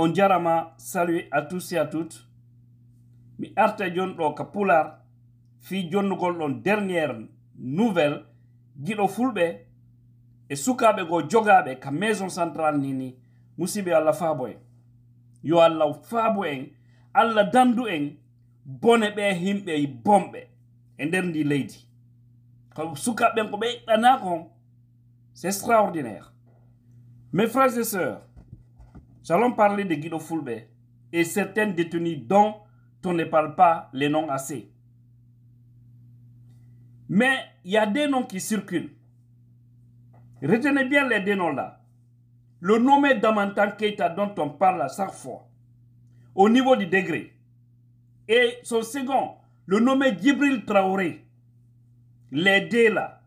on jarama salut à tous et à toutes mi arte joni ɗo ka pular fi gol don dernière nouvelle giɗo fulbe e go jogabe. ka maison central nini. ni musiɓe allah faabo yo allah faabo en allah dandu en bone be himɓe e bombe. e nder ndi leydi ko ko c'est extraordinaire mes frères et sœurs nous allons parler de Guido Fulbert et certaines détenues dont on ne parle pas les noms assez. Mais il y a des noms qui circulent. Retenez bien les deux noms-là. Le nommé Damantan Keita dont on parle à chaque fois, au niveau du degré. Et son second, le nommé Djibril Traoré. Les deux là,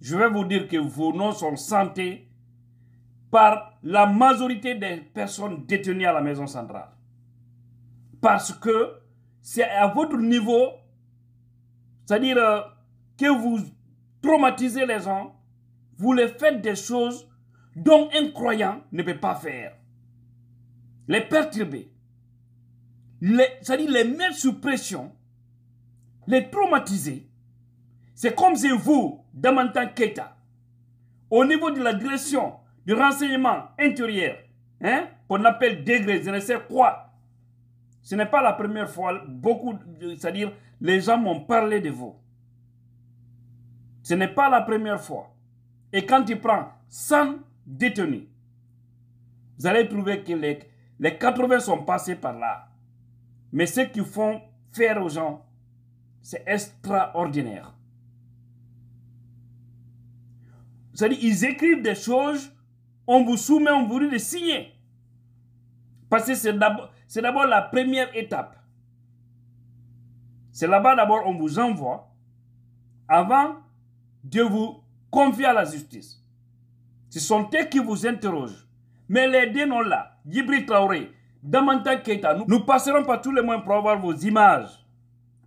je vais vous dire que vos noms sont santé par la majorité des personnes détenues à la maison centrale. Parce que c'est à votre niveau, c'est-à-dire euh, que vous traumatisez les gens, vous les faites des choses dont un croyant ne peut pas faire. Les perturber, c'est-à-dire les mettre sous pression, les traumatiser. C'est comme si vous, Damantan Keita, au niveau de l'agression du renseignement intérieur, hein, qu'on appelle degré, je ne sais quoi. Ce n'est pas la première fois, beaucoup, c'est-à-dire, les gens m'ont parlé de vous. Ce n'est pas la première fois. Et quand tu prends 100 détenus, vous allez trouver que les, les 80 sont passés par là. Mais ce qu'ils font faire aux gens, c'est extraordinaire. C'est-à-dire, ils écrivent des choses on vous soumet, on vous dit de signer. Parce que c'est d'abord la première étape. C'est là-bas d'abord on vous envoie avant de vous confier à la justice. Ce sont eux qui vous interrogent. Mais les deux noms là, Djibril Traoré, Damanta Keita, nous, passerons par tous les moyens pour avoir vos images,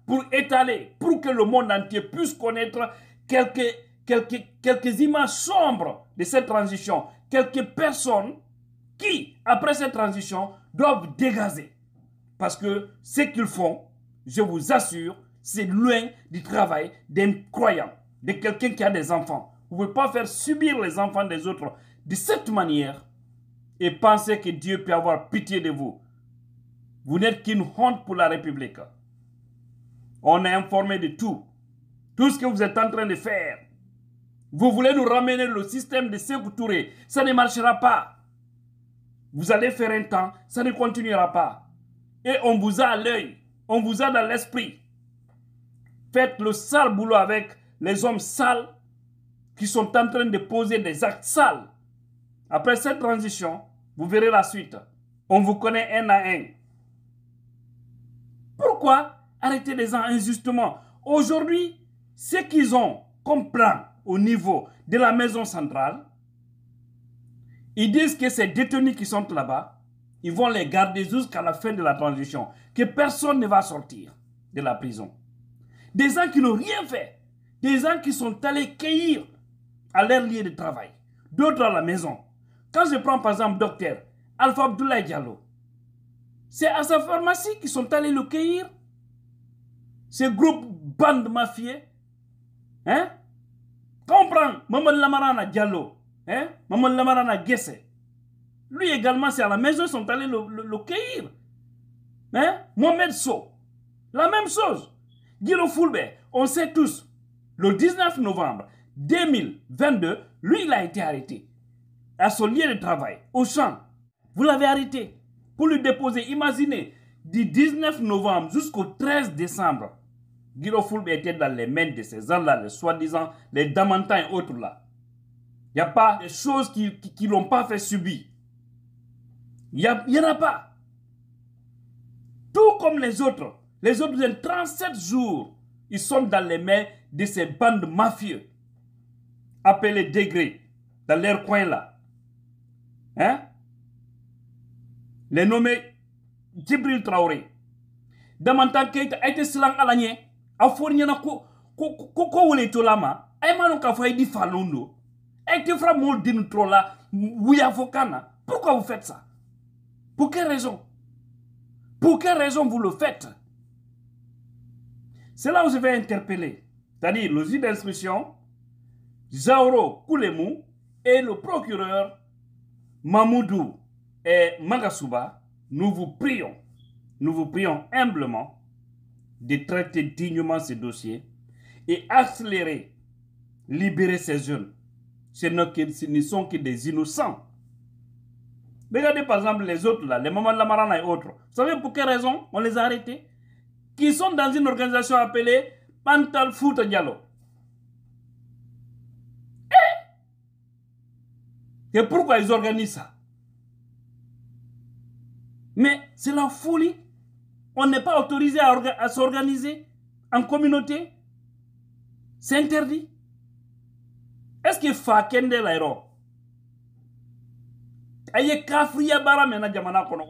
pour étaler, pour que le monde entier puisse connaître quelques, quelques, quelques images sombres de cette transition, quelques personnes qui, après cette transition, doivent dégager. Parce que ce qu'ils font, je vous assure, c'est loin du travail d'un croyant, de quelqu'un qui a des enfants. Vous ne pouvez pas faire subir les enfants des autres de cette manière et penser que Dieu peut avoir pitié de vous. Vous n'êtes qu'une honte pour la République. On est informé de tout. Tout ce que vous êtes en train de faire, vous voulez nous ramener le système de vous Ça ne marchera pas. Vous allez faire un temps, ça ne continuera pas. Et on vous a à l'œil, on vous a dans l'esprit. Faites le sale boulot avec les hommes sales qui sont en train de poser des actes sales. Après cette transition, vous verrez la suite. On vous connaît un à un. Pourquoi arrêter les gens injustement Aujourd'hui, ce qu'ils ont, comme plan au niveau de la maison centrale. Ils disent que ces détenus qui sont là-bas, ils vont les garder jusqu'à la fin de la transition, que personne ne va sortir de la prison. Des gens qui n'ont rien fait, des gens qui sont allés cueillir à leur lieu de travail, d'autres à la maison. Quand je prends par exemple docteur Alpha Abdoulaye Diallo, c'est à sa pharmacie qu'ils sont allés le cueillir. Ce groupe bande mafieux, hein, comprends Maman Lamarana Diallo, hein? Maman Lamarana Gesse. Lui également, c'est à la maison, ils sont allés le, cueillir. Hein? Mohamed So, la même chose. Guillaume Foulbert, on sait tous, le 19 novembre 2022, lui, il a été arrêté à son lieu de travail, au champ. Vous l'avez arrêté pour lui déposer, imaginez, du 19 novembre jusqu'au 13 décembre. Fulbe était dans les mains de ces gens-là, les soi-disant, les Damantins et autres là. Il n'y a pas de choses qui ne l'ont pas fait subir. Il n'y en a pas. Tout comme les autres. Les autres, 37 jours, ils sont dans les mains de ces bandes mafieux, appelées Degré dans leur coin là. Hein? Les nommés Djibril Traoré. Damantin Keita a été à a ko ko ko pourquoi vous faites ça pour quelle raison pour quelle raison vous le faites c'est là où je vais interpeller c'est-à-dire le juge d'instruction Zauro Koulemou et le procureur Mamoudou et Magasuba, nous vous prions, nous vous prions humblement de traiter dignement ces dossiers et accélérer, libérer ces jeunes. Ce ne sont que des innocents. Regardez par exemple les autres là, les mamans de la Marana et autres. Vous savez pour quelle raison on les a arrêtés Qui sont dans une organisation appelée Pantal Foot Diallo. Eh? Et pourquoi ils organisent ça Mais c'est la folie on n'est pas autorisé à, s'organiser en communauté. C'est interdit. Est-ce que Fakende Aye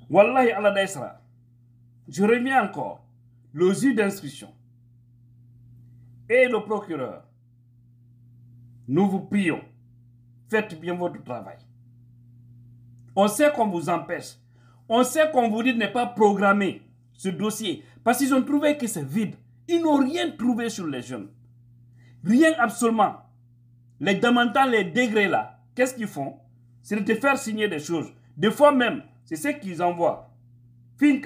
Wallahi ala Daisra. Je reviens encore. Le juge d'instruction et le procureur, nous vous prions, faites bien votre travail. On sait qu'on vous empêche. On sait qu'on vous dit de ne pas programmer ce dossier parce qu'ils ont trouvé que c'est vide. Ils n'ont rien trouvé sur les jeunes. Rien absolument. Les demandant les degrés là, qu'est-ce qu'ils font C'est de te faire signer des choses. Des fois même, c'est ce qu'ils envoient. Fin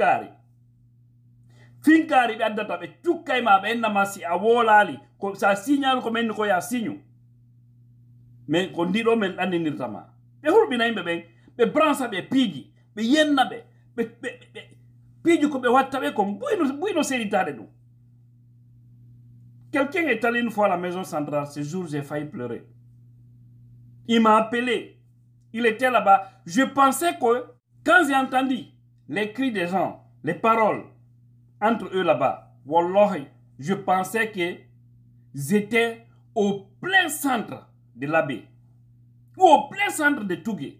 Finkari be data tout tukkaima be namasi awolali ko sa signal comme men on ya signe. Mais ko dit Mais aninirtama. Mais hurbina mais be be bransa be piggy, be mais be en be, mais quelqu'un est allé une fois à la maison centrale ce jour j'ai failli pleurer il m'a appelé il était là-bas je pensais que quand j'ai entendu les cris des gens les paroles entre eux là-bas je pensais que j'étais au plein centre de l'abbé ou au plein centre de Tougué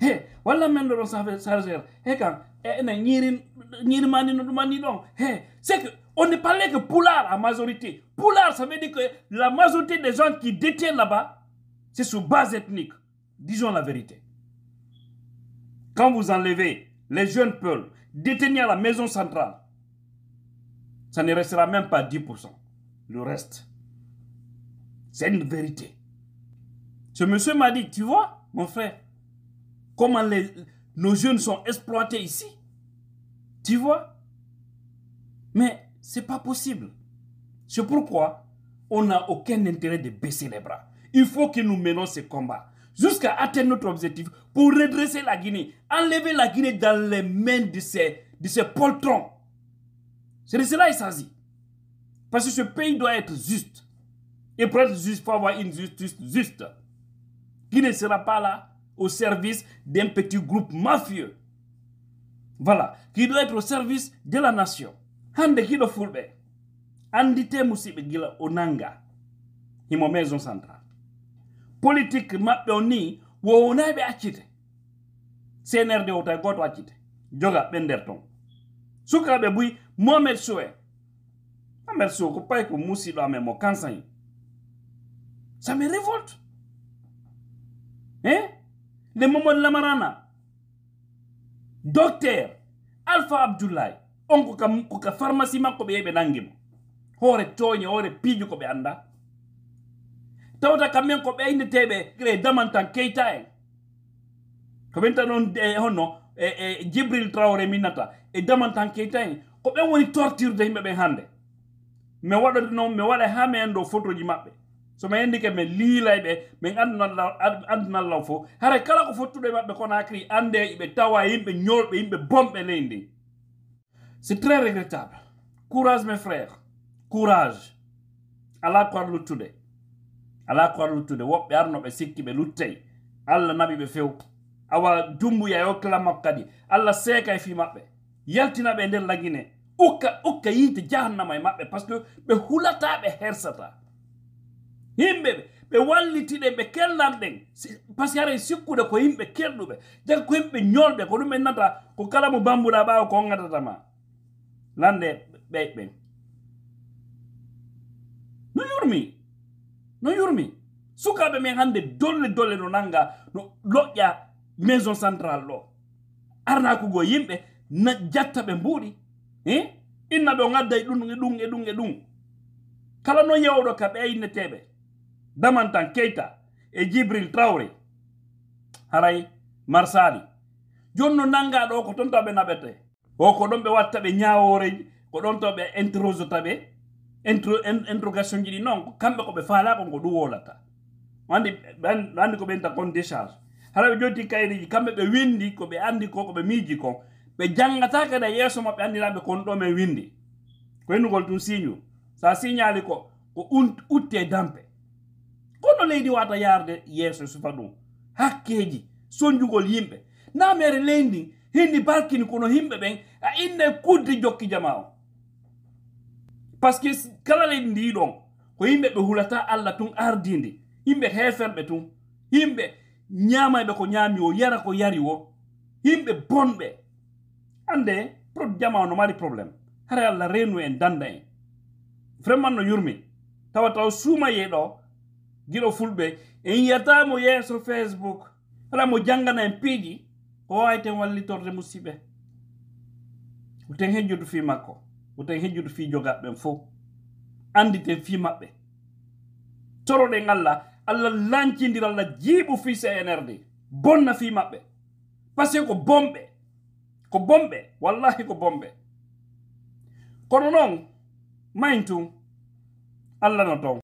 voilà wala men do eh, c'est que on ne parlait que poulard à majorité poulard ça veut dire que la majorité des gens qui détiennent là-bas c'est sous base ethnique disons la vérité quand vous enlevez les jeunes peuples détenus à la maison centrale ça ne restera même pas 10% le reste c'est une vérité ce monsieur m'a dit tu vois mon frère comment nos jeunes sont exploités ici. Tu vois Mais ce n'est pas possible. C'est pourquoi on n'a aucun intérêt de baisser les bras. Il faut que nous menions ce combat jusqu'à atteindre notre objectif pour redresser la Guinée, enlever la Guinée dans les mains de ces, de ces poltrons. C'est de cela qu'il s'agit. Parce que ce pays doit être juste. Et pour être juste, il faut avoir une justice juste Guinée ne sera pas là au service d'un petit groupe mafieux. Voilà, qui doit être au service de la nation. Hande kido fulbe. Andite musibe gila onanga. Himo maison centrale. Politique mabbe oni wo onabe achite. CNRD de tay goto achite. Joga c'est ton. Sukrabe Mohamed Soué. Mohamed Soué musido ame Ça me révolte. Hein? nde momon lamarana docteur alpha abdoullaye on koka koka pharmacie makko ɓe yehi ɓe nangimo hoore tooñe hoore piijo ko ɓe annda tawata kammen ko ɓeyndeteɓe e daman tan keyta en ko ɓen tan on e honno e, e jibril trawre minnata e daman tan keyta en ko ɓen woni tortirde himɓe ɓen hannde mi waɗade noon mi waɗa ha men ɗo photo ji maɓɓe soma yandike min liilay ɓe min andunallaw fo hara kala ko fottuɗo e maɓɓe konakri ande iɓe tawa yimɓe ñolɓe yimɓe bomɓe ley ndi c'est très regrettable courage mes frère courage ala ko ar luttude ala ko ar luttude woɓɓe arno ɓe sikki ɓe luttey allah naɓi ɓe few awa dumbuya yo klamab kadi allah seeka e fi maɓɓe yaltinaɓe e nder laguine ukka ukka yiite jahannama e maɓɓe par ce que ɓe hulata ɓe hersata yimɓe ɓe wallitiɗen ɓe kellan ɗen par ceque haray sikkude ko yimɓe kelɗuɓe jaggi ko yimɓe ñolɓe ko ɗum ɓe nata ko kala mo bambuɗa ɓawa ko ongatatama lande ɓey ɓen no yurmi no yurmi sukaɓe men hande dolle dolle no nanga no loƴƴa maison central ɗo arnakugo yimɓe na jatta ɓe mbuuɗi e inna ɗo gadda e ɗum e ɗum e ɗum e ɗum kala no yewɗo ka ɓeynneteɓe Damantan Keita e Jibril Traore haray Marsali jonno nanga ɗo ko ton taɓe naɓete o ko ɗon ɓe watta ɓe ñaworeji ko ɗon to ɓe introsota tabe intro interrogation ji ɗi noon kamɓe ko ɓe faalako ko ɗum wolata andi wandi ko ɓenta kon décharge hara ɓe joti kayri kamɓe ɓe windi ko ɓe andi ko ko ɓe miiji kon ɓe janngata kada yeeso maɓɓe anndiraaɓe kon do me windi ko en gol siñu signu sa signali ko ko unte dampe kono leydi wata yarde yeeso e sufa ɗum hakkeji soñjugol yimɓe namere leydi hinni barkini kono himɓe ɓen a inne kudde jokki jama o par ce que kala leydi ndi ɗon ko yimɓe ɓe hulata allah tun ardindi yimɓe heferɓe tun yimɓe ñamayɓe ko ñami o yara ko yari o yimɓe bonɓe hande pro jama o no mari probléme hara allah renu en danda en vraiment no yurmi tawa taw suumayeɗo giɗo fulɓe en yiyata mo yeeso facebook ala mo janngana en piiji o wawiten wallitorde musiɓɓe uten hejjudu fi makko uten hejjudu fi jogaɓɓen fo anditen fi maɓɓe toroɗen allah allah lancidir allah jiiɓu fi cnrd bonna fi maɓɓe par ce que ko bomɓe ko bomɓe wallahi ko bomɓe kono noon mayntu allah no toon